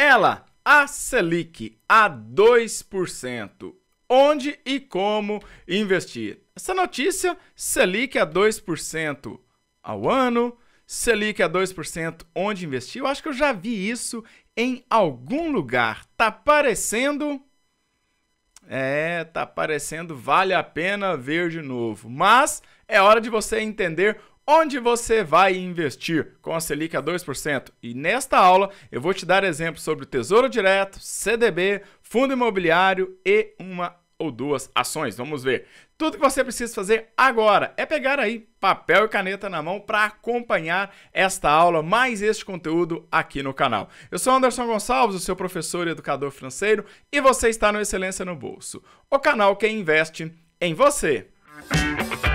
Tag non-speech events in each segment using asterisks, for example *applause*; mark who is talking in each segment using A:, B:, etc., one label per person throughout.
A: Ela, a Selic, a 2%. Onde e como investir? Essa notícia, Selic a 2% ao ano, Selic a 2%, onde investir? Eu acho que eu já vi isso em algum lugar. Tá parecendo é, tá parecendo vale a pena ver de novo. Mas é hora de você entender Onde você vai investir com a Selic a 2%? E nesta aula eu vou te dar exemplos sobre Tesouro Direto, CDB, Fundo Imobiliário e uma ou duas ações. Vamos ver. Tudo que você precisa fazer agora é pegar aí papel e caneta na mão para acompanhar esta aula, mais este conteúdo aqui no canal. Eu sou Anderson Gonçalves, o seu professor e educador financeiro, e você está no Excelência no Bolso, o canal que investe em você. Música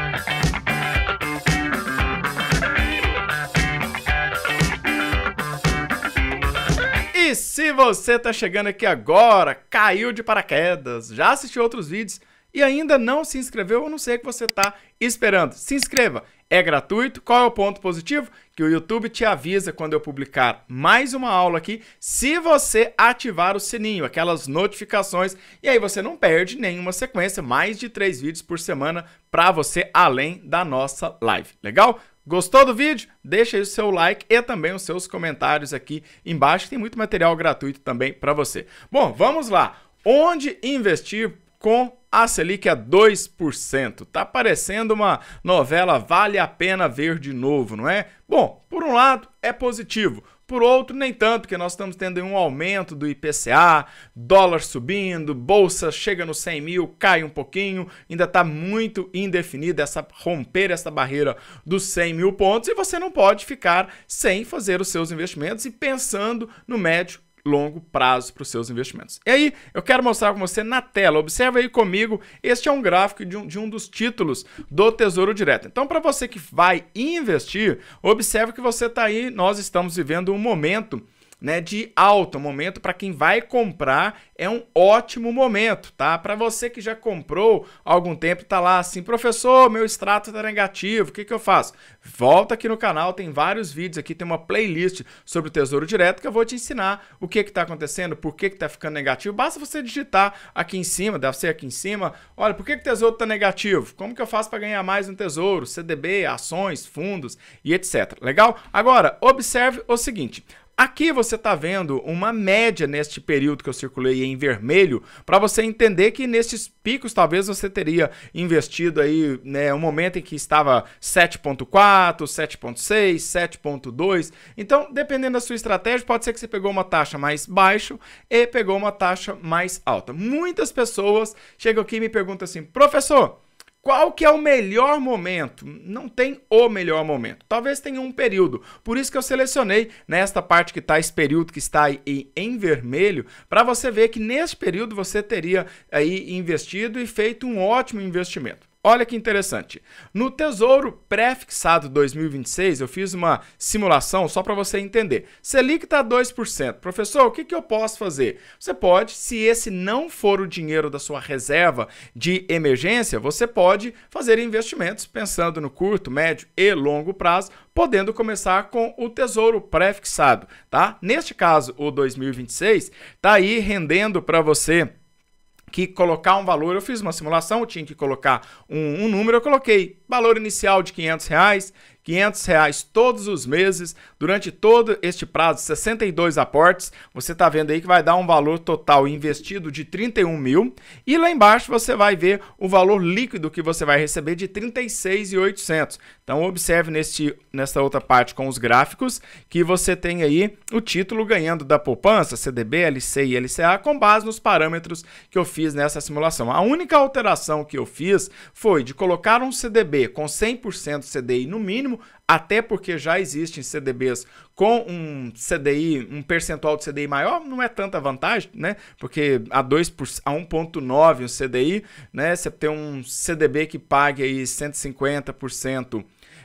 A: E se você está chegando aqui agora, caiu de paraquedas, já assistiu outros vídeos e ainda não se inscreveu, eu não sei o que você está esperando. Se inscreva, é gratuito. Qual é o ponto positivo? Que o YouTube te avisa quando eu publicar mais uma aula aqui, se você ativar o sininho, aquelas notificações, e aí você não perde nenhuma sequência, mais de três vídeos por semana para você, além da nossa live. Legal? Gostou do vídeo? Deixa aí o seu like e também os seus comentários aqui embaixo. Tem muito material gratuito também para você. Bom, vamos lá. Onde investir com a Selic a 2%. Tá parecendo uma novela vale a pena ver de novo, não é? Bom, por um lado é positivo, por outro, nem tanto, porque nós estamos tendo um aumento do IPCA, dólar subindo, bolsa chega nos 100 mil, cai um pouquinho, ainda está muito indefinida essa romper essa barreira dos 100 mil pontos e você não pode ficar sem fazer os seus investimentos e pensando no médio longo prazo para os seus investimentos. E aí, eu quero mostrar com você na tela, observe aí comigo, este é um gráfico de um, de um dos títulos do Tesouro Direto. Então, para você que vai investir, observe que você está aí, nós estamos vivendo um momento né, de alta, momento para quem vai comprar é um ótimo momento, tá? Para você que já comprou há algum tempo e tá lá assim, professor, meu extrato está negativo, o que que eu faço? Volta aqui no canal, tem vários vídeos aqui, tem uma playlist sobre o Tesouro Direto que eu vou te ensinar o que que tá acontecendo, por que que tá ficando negativo. Basta você digitar aqui em cima, deve ser aqui em cima, olha, por que que o Tesouro está negativo? Como que eu faço para ganhar mais no Tesouro? CDB, ações, fundos e etc. Legal? Agora, observe o seguinte, Aqui você está vendo uma média neste período que eu circulei em vermelho, para você entender que nestes picos talvez você teria investido aí, né, um momento em que estava 7.4, 7.6, 7.2. Então, dependendo da sua estratégia, pode ser que você pegou uma taxa mais baixa e pegou uma taxa mais alta. Muitas pessoas chegam aqui e me perguntam assim: "Professor, qual que é o melhor momento? Não tem o melhor momento. Talvez tenha um período. Por isso que eu selecionei nesta parte que está esse período que está aí em vermelho, para você ver que neste período você teria aí investido e feito um ótimo investimento. Olha que interessante. No Tesouro Prefixado 2026, eu fiz uma simulação só para você entender. Selic está 2%. Professor, o que, que eu posso fazer? Você pode, se esse não for o dinheiro da sua reserva de emergência, você pode fazer investimentos pensando no curto, médio e longo prazo, podendo começar com o Tesouro Prefixado, tá? Neste caso, o 2026 está aí rendendo para você que colocar um valor. Eu fiz uma simulação, eu tinha que colocar um, um número, eu coloquei valor inicial de 500 reais, 500 reais todos os meses, durante todo este prazo, 62 aportes, você está vendo aí que vai dar um valor total investido de 31 mil, e lá embaixo você vai ver o valor líquido que você vai receber de 36,800. Então observe neste, nesta outra parte com os gráficos que você tem aí o título ganhando da poupança, CDB, LC e LCA, com base nos parâmetros que eu fiz nessa simulação. A única alteração que eu fiz foi de colocar um CDB com 100% CDI no mínimo, mínimo, até porque já existem CDBs com um CDI, um percentual de CDI maior, não é tanta vantagem, né? Porque a 2 por, a 1.9 o CDI, né, você tem um CDB que pague aí 150%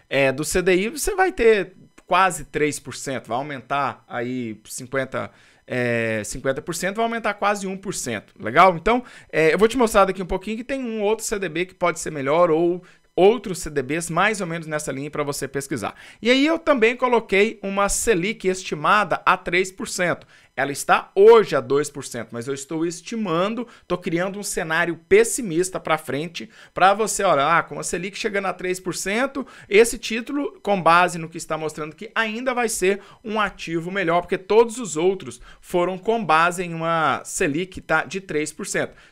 A: é, do CDI, você vai ter quase 3%, vai aumentar aí 50 é, 50%, vai aumentar quase 1%. Legal? Então, é, eu vou te mostrar daqui um pouquinho que tem um outro CDB que pode ser melhor ou outros CDBs mais ou menos nessa linha para você pesquisar. E aí eu também coloquei uma Selic estimada a 3%. Ela está hoje a 2%, mas eu estou estimando, estou criando um cenário pessimista para frente, para você olhar, ah, com a Selic chegando a 3%, esse título, com base no que está mostrando que ainda vai ser um ativo melhor, porque todos os outros foram com base em uma Selic tá, de 3%.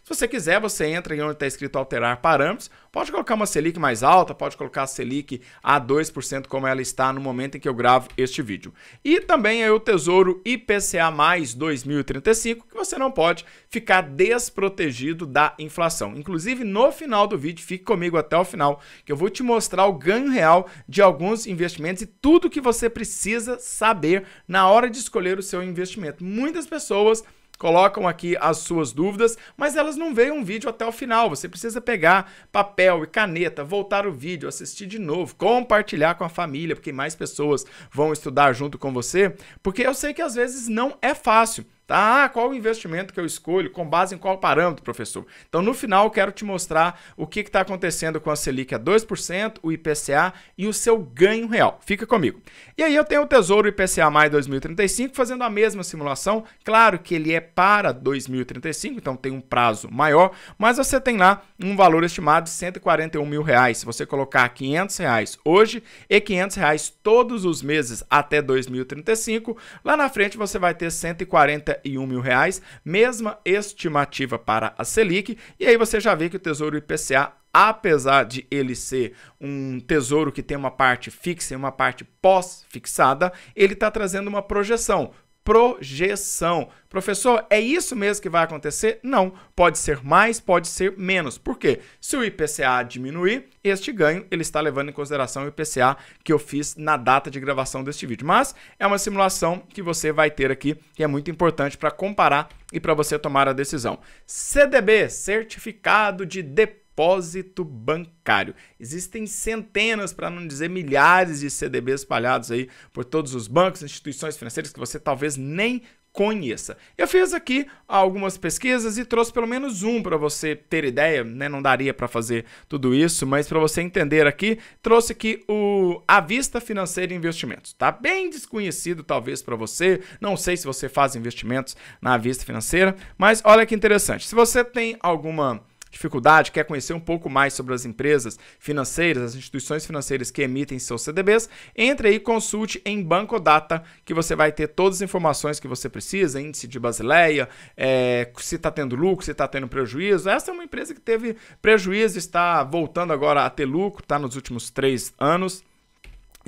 A: Se você quiser, você entra em onde está escrito alterar parâmetros, pode colocar uma Selic mais alta, pode colocar a Selic a 2%, como ela está no momento em que eu gravo este vídeo. E também é o Tesouro IPCA+, mais 2035, que você não pode ficar desprotegido da inflação. Inclusive, no final do vídeo, fique comigo até o final, que eu vou te mostrar o ganho real de alguns investimentos e tudo que você precisa saber na hora de escolher o seu investimento. Muitas pessoas colocam aqui as suas dúvidas, mas elas não veem um vídeo até o final. Você precisa pegar papel e caneta, voltar o vídeo, assistir de novo, compartilhar com a família, porque mais pessoas vão estudar junto com você, porque eu sei que às vezes não é fácil. Tá? Ah, qual o investimento que eu escolho? Com base em qual parâmetro, professor? Então, no final, eu quero te mostrar o que está acontecendo com a Selic a 2%, o IPCA e o seu ganho real. Fica comigo. E aí eu tenho o Tesouro IPCA mais 2035 fazendo a mesma simulação. Claro que ele é para 2035, então tem um prazo maior, mas você tem lá um valor estimado de 141 mil reais. Se você colocar 500 reais hoje e 500 reais todos os meses até 2035, lá na frente você vai ter 140 um mil reais, mesma estimativa para a Selic, e aí você já vê que o Tesouro IPCA apesar de ele ser um tesouro que tem uma parte fixa e uma parte pós-fixada, ele está trazendo uma projeção projeção. Professor, é isso mesmo que vai acontecer? Não. Pode ser mais, pode ser menos. Por quê? Se o IPCA diminuir, este ganho ele está levando em consideração o IPCA que eu fiz na data de gravação deste vídeo. Mas é uma simulação que você vai ter aqui e é muito importante para comparar e para você tomar a decisão. CDB, Certificado de Depósito depósito bancário. Existem centenas, para não dizer milhares de CDB espalhados aí por todos os bancos, instituições financeiras que você talvez nem conheça. Eu fiz aqui algumas pesquisas e trouxe pelo menos um para você ter ideia, né? Não daria para fazer tudo isso, mas para você entender aqui, trouxe aqui o A Vista Financeira e Investimentos. Tá bem desconhecido talvez para você, não sei se você faz investimentos na Vista Financeira, mas olha que interessante. Se você tem alguma dificuldade, quer conhecer um pouco mais sobre as empresas financeiras, as instituições financeiras que emitem seus CDBs, entre aí consulte em Banco Data, que você vai ter todas as informações que você precisa, índice de Basileia, é, se está tendo lucro, se está tendo prejuízo. Essa é uma empresa que teve prejuízo, está voltando agora a ter lucro, está nos últimos três anos.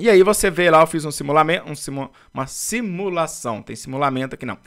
A: E aí você vê lá, eu fiz um simulamento, um simu, uma simulação, tem simulamento aqui não,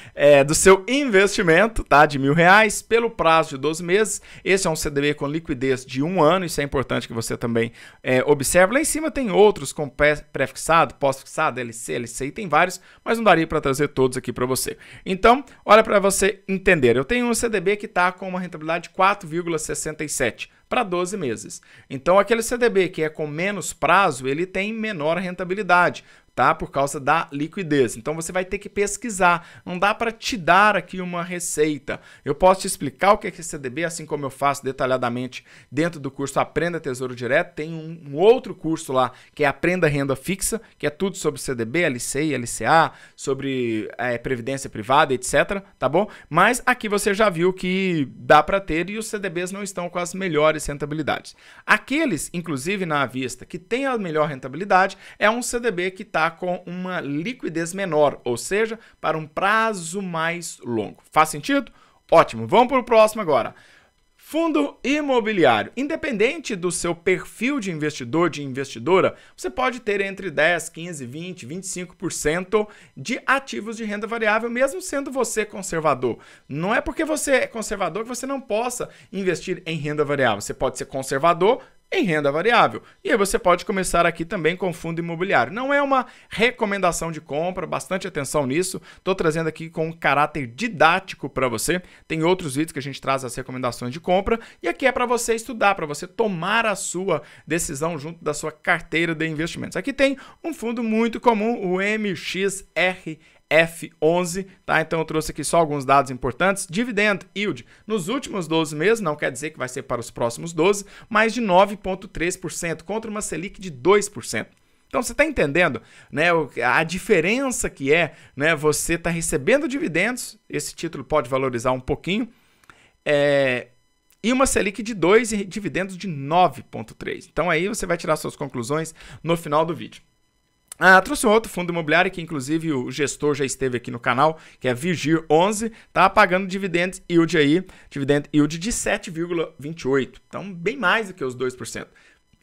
A: *laughs* é, do seu investimento, tá, de mil reais, pelo prazo de 12 meses. Esse é um CDB com liquidez de um ano, isso é importante que você também é, observe. Lá em cima tem outros com pré-fixado, pós-fixado, LC, LC e tem vários, mas não daria para trazer todos aqui para você. Então, olha para você entender, eu tenho um CDB que está com uma rentabilidade de 4,67% para 12 meses. Então aquele CDB que é com menos prazo, ele tem menor rentabilidade, tá? Por causa da liquidez. Então você vai ter que pesquisar. Não dá para te dar aqui uma receita. Eu posso te explicar o que é CDB, assim como eu faço detalhadamente dentro do curso Aprenda Tesouro Direto. Tem um, outro curso lá que é Aprenda Renda Fixa, que é tudo sobre CDB, LCI, LCA, sobre é, previdência privada, etc. Tá bom? Mas aqui você já viu que dá para ter e os CDBs não estão com as melhores rentabilidades. Aqueles, inclusive na vista, que tem a melhor rentabilidade é um CDB que está está com uma liquidez menor, ou seja, para um prazo mais longo. Faz sentido? Ótimo. Vamos para o próximo agora. Fundo imobiliário. Independente do seu perfil de investidor, de investidora, você pode ter entre 10, 15, 20, 25% de ativos de renda variável, mesmo sendo você conservador. Não é porque você é conservador que você não possa investir em renda variável. Você pode ser conservador, em renda variável. E aí você pode começar aqui também com fundo imobiliário. Não é uma recomendação de compra, bastante atenção nisso. Estou trazendo aqui com um caráter didático para você. Tem outros vídeos que a gente traz as recomendações de compra e aqui é para você estudar, para você tomar a sua decisão junto da sua carteira de investimentos. Aqui tem um fundo muito comum, o MXRE. F11, tá? Então eu trouxe aqui só alguns dados importantes. Dividend yield nos últimos 12 meses, não quer dizer que vai ser para os próximos 12, mas de 9.3% contra uma Selic de 2%. Então você está entendendo né, a diferença que é né, você está recebendo dividendos, esse título pode valorizar um pouquinho, é, e uma Selic de 2 e dividendos de 9,3. Então aí você vai tirar suas conclusões no final do vídeo. Ah, trouxe um outro fundo imobiliário que, inclusive, o gestor já esteve aqui no canal, que é Vigir 11, tá pagando dividend yield aí, dividend yield de 7,28. Então, bem mais do que os 2%.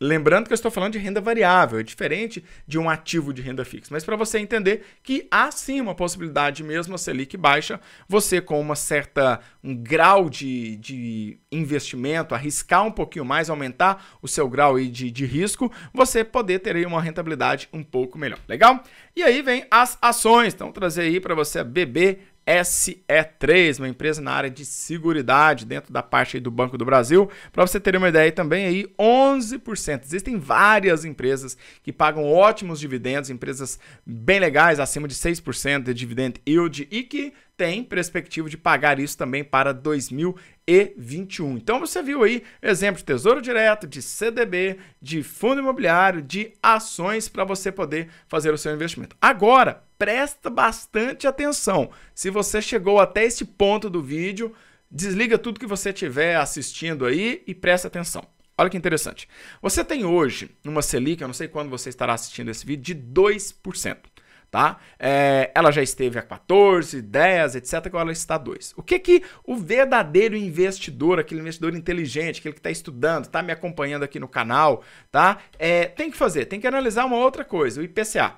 A: Lembrando que eu estou falando de renda variável, é diferente de um ativo de renda fixa. Mas para você entender que há sim uma possibilidade, mesmo a Selic baixa, você com uma certa um grau de, de investimento, arriscar um pouquinho mais, aumentar o seu grau de, de risco, você poder ter aí uma rentabilidade um pouco melhor. Legal? E aí vem as ações. Então, trazer aí para você a BB SE3, uma empresa na área de seguridade, dentro da parte do Banco do Brasil. Para você ter uma ideia também, aí 11%. Existem várias empresas que pagam ótimos dividendos, empresas bem legais, acima de 6% de dividend yield e que tem perspectiva de pagar isso também para 2021. Então você viu aí exemplo de Tesouro Direto, de CDB, de fundo imobiliário, de ações para você poder fazer o seu investimento. Agora, presta bastante atenção. Se você chegou até este ponto do vídeo, desliga tudo que você estiver assistindo aí e presta atenção. Olha que interessante. Você tem hoje uma Selic, eu não sei quando você estará assistindo esse vídeo, de 2% tá? É, ela já esteve a 14, 10, etc, agora ela está a 2. O que que o verdadeiro investidor, aquele investidor inteligente, aquele que está estudando, está me acompanhando aqui no canal, tá? É, tem que fazer, tem que analisar uma outra coisa, o IPCA.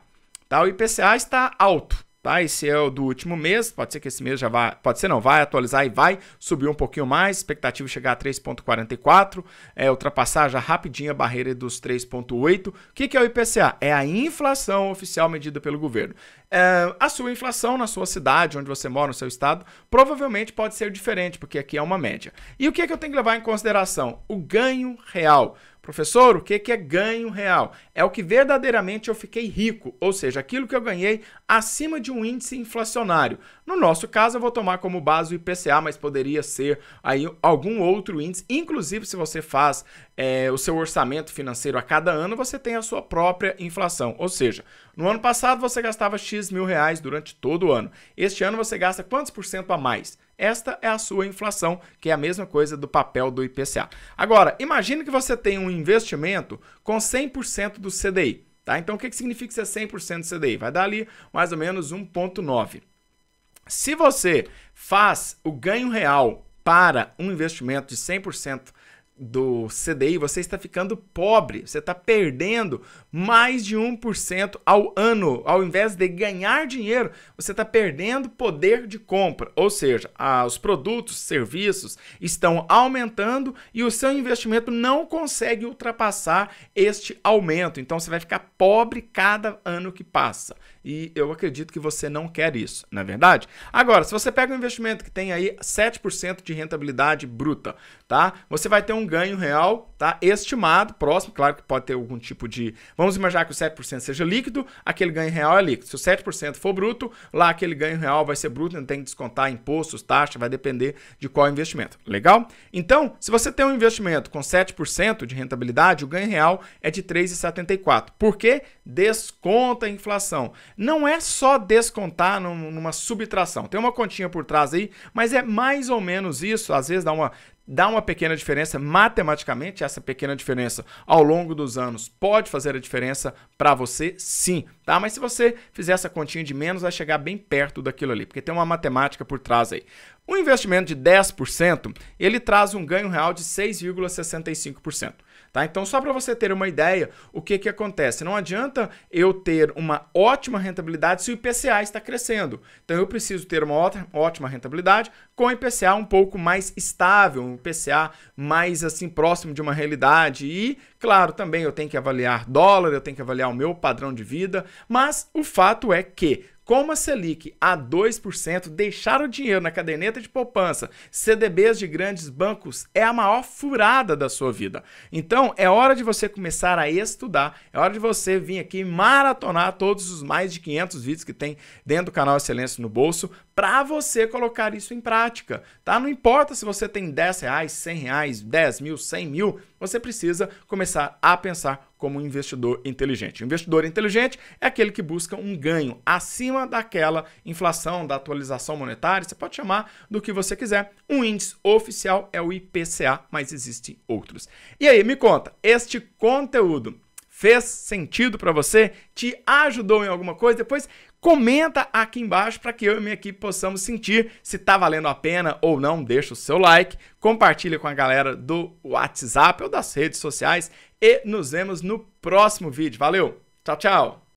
A: Tá? O IPCA está alto, Tá, esse é o do último mês, pode ser que esse mês já vá, pode ser não, vai atualizar e vai subir um pouquinho mais, expectativa é chegar a 3.44, é, ultrapassar já rapidinho a barreira dos 3.8. O que, que é o IPCA? É a inflação oficial medida pelo governo. É, a sua inflação na sua cidade, onde você mora, no seu estado, provavelmente pode ser diferente, porque aqui é uma média. E o que, é que eu tenho que levar em consideração? O ganho real. Professor, o que é ganho real? É o que verdadeiramente eu fiquei rico, ou seja, aquilo que eu ganhei acima de um índice inflacionário. No nosso caso, eu vou tomar como base o IPCA, mas poderia ser aí algum outro índice. Inclusive, se você faz é, o seu orçamento financeiro a cada ano, você tem a sua própria inflação. Ou seja, no ano passado você gastava X mil reais durante todo o ano. Este ano você gasta quantos por cento a mais? Esta é a sua inflação, que é a mesma coisa do papel do IPCA. Agora, imagine que você tem um investimento com 100% do CDI. Tá? Então, o que, que significa ser 100% do CDI? Vai dar ali mais ou menos 1,9. Se você faz o ganho real para um investimento de 100% do CDI, você está ficando pobre, você está perdendo mais de 1% ao ano. Ao invés de ganhar dinheiro, você está perdendo poder de compra. Ou seja, os produtos, serviços estão aumentando e o seu investimento não consegue ultrapassar este aumento. Então você vai ficar pobre cada ano que passa. E eu acredito que você não quer isso, não é verdade? Agora, se você pega um investimento que tem aí 7% de rentabilidade bruta, tá? Você vai ter um ganho real, tá? Estimado, próximo, claro que pode ter algum tipo de. Vamos imaginar que o 7% seja líquido, aquele ganho real é líquido. Se o 7% for bruto, lá aquele ganho real vai ser bruto, não tem que descontar impostos, taxa, vai depender de qual investimento. Legal? Então, se você tem um investimento com 7% de rentabilidade, o ganho real é de 3,74. Por quê? Desconta a inflação. Não é só descontar numa subtração. Tem uma continha por trás aí, mas é mais ou menos isso, às vezes dá uma dá uma pequena diferença matematicamente. Essa pequena diferença ao longo dos anos pode fazer a diferença para você, sim, tá? Mas se você fizer essa continha de menos, vai chegar bem perto daquilo ali, porque tem uma matemática por trás aí. Um investimento de 10%, ele traz um ganho real de 6,65%. Tá? Então, só para você ter uma ideia, o que, que acontece? Não adianta eu ter uma ótima rentabilidade se o IPCA está crescendo. Então, eu preciso ter uma ótima rentabilidade com o IPCA um pouco mais estável, um IPCA mais assim próximo de uma realidade. E, claro, também eu tenho que avaliar dólar, eu tenho que avaliar o meu padrão de vida, mas o fato é que como a Selic a 2% deixar o dinheiro na caderneta de poupança, CDBs de grandes bancos é a maior furada da sua vida. Então, é hora de você começar a estudar, é hora de você vir aqui maratonar todos os mais de 500 vídeos que tem dentro do canal Excelência no Bolso para você colocar isso em prática, tá? Não importa se você tem 10 reais, 100 reais, 10 mil, 100 mil, você precisa começar a pensar como um investidor inteligente. O investidor inteligente é aquele que busca um ganho acima daquela inflação, da atualização monetária, você pode chamar do que você quiser. Um índice oficial é o IPCA, mas existem outros. E aí, me conta, este conteúdo fez sentido para você? Te ajudou em alguma coisa? Depois comenta aqui embaixo para que eu e minha equipe possamos sentir se está valendo a pena ou não. Deixa o seu like, compartilha com a galera do WhatsApp ou das redes sociais e nos vemos no próximo vídeo. Valeu, tchau, tchau!